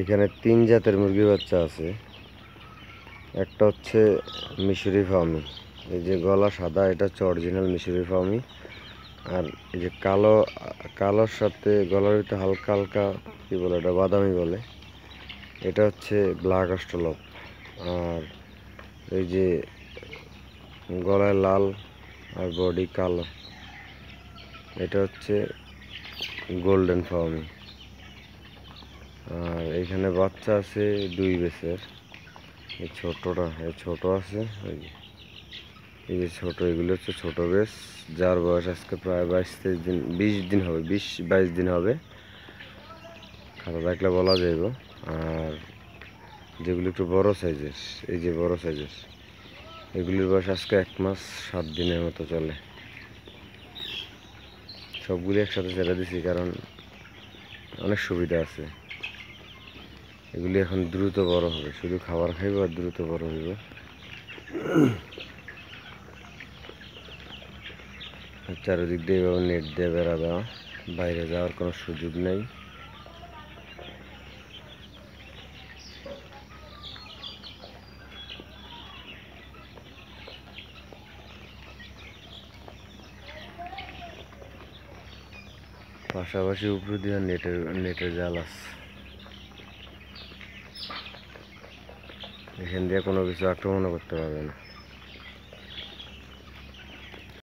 এখানে তিন জাতের মুরগি বাচ্চা আছে একটা হচ্ছে মিশরি ফার্মি এই যে গলা সাদা এটা হচ্ছে অরিজিনাল মিশরি ফার্মি আর এই যে কালো কালোর সাথে গলার ভিতরে হালকা হালকা কী বলে এটা বাদামি বলে এটা হচ্ছে ব্ল্যাক অস্ট্রোলপ আর এই যে গলায় লাল আর বডি কালো এটা হচ্ছে গোল্ডেন ফার্মি এখানে বাচ্চা আছে দুই বেসের এই ছোটটা এই ছোট আছে ওই এই যে ছোট এগুলো হচ্ছে ছোট বেশ যার বয়স আজকে প্রায় বাইশ তেইশ দিন বিশ দিন হবে বিশ বাইশ দিন হবে খাতা থাকলে বলা যাইব আর যেগুলো একটু বড় সাইজের এই যে বড় সাইজের এগুলির বয়স আজকে এক মাস সাত দিনের মতো চলে সবগুলি একসাথে ছেড়ে দিছি কারণ অনেক সুবিধা আছে এগুলি এখন দ্রুত বড় হবে শুধু খাবার খাইব আর দ্রুত বড় হইব চারিদিক দিয়ে এভাবে নেট দিয়ে বেড়া দেওয়া বাইরে যাওয়ার কোনো সুযোগ নেই পাশাপাশি উপরে দিয়ে নেটের নেটের জাল আছে এখান দিয়ে কোনো কিছু আক্রমণও করতে পারবে না